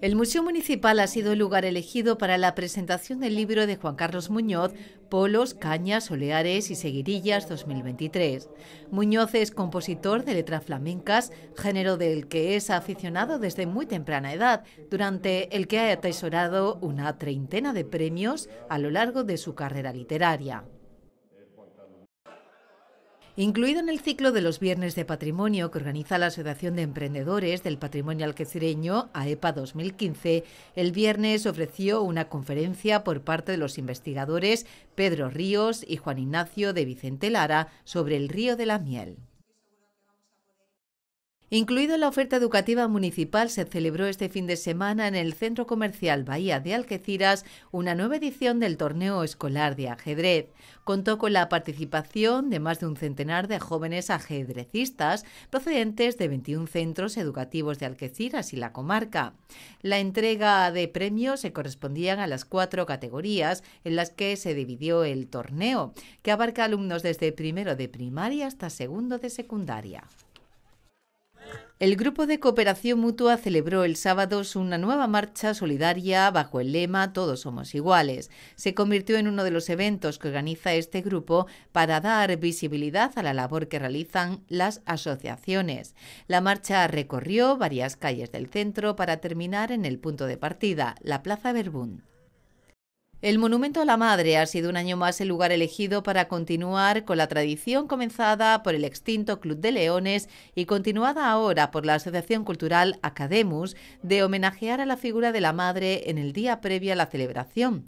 El Museo Municipal ha sido el lugar elegido para la presentación del libro de Juan Carlos Muñoz, Polos, Cañas, Oleares y Seguirillas 2023. Muñoz es compositor de letras flamencas, género del que es aficionado desde muy temprana edad, durante el que ha atesorado una treintena de premios a lo largo de su carrera literaria incluido en el ciclo de los Viernes de Patrimonio que organiza la Asociación de Emprendedores del Patrimonio Alquecireño, AEPA 2015, el viernes ofreció una conferencia por parte de los investigadores Pedro Ríos y Juan Ignacio de Vicente Lara sobre el río de la miel. Incluido en la oferta educativa municipal, se celebró este fin de semana en el Centro Comercial Bahía de Algeciras una nueva edición del torneo escolar de ajedrez. Contó con la participación de más de un centenar de jóvenes ajedrecistas procedentes de 21 centros educativos de Algeciras y la comarca. La entrega de premios se correspondían a las cuatro categorías en las que se dividió el torneo, que abarca alumnos desde primero de primaria hasta segundo de secundaria. El Grupo de Cooperación Mutua celebró el sábado una nueva marcha solidaria bajo el lema Todos somos iguales. Se convirtió en uno de los eventos que organiza este grupo para dar visibilidad a la labor que realizan las asociaciones. La marcha recorrió varias calles del centro para terminar en el punto de partida, la Plaza Verbún. El Monumento a la Madre ha sido un año más el lugar elegido para continuar con la tradición comenzada por el extinto Club de Leones y continuada ahora por la Asociación Cultural Academus de homenajear a la figura de la Madre en el día previo a la celebración.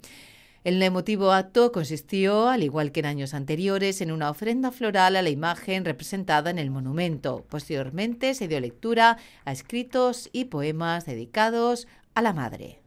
El emotivo acto consistió, al igual que en años anteriores, en una ofrenda floral a la imagen representada en el monumento. Posteriormente se dio lectura a escritos y poemas dedicados a la madre.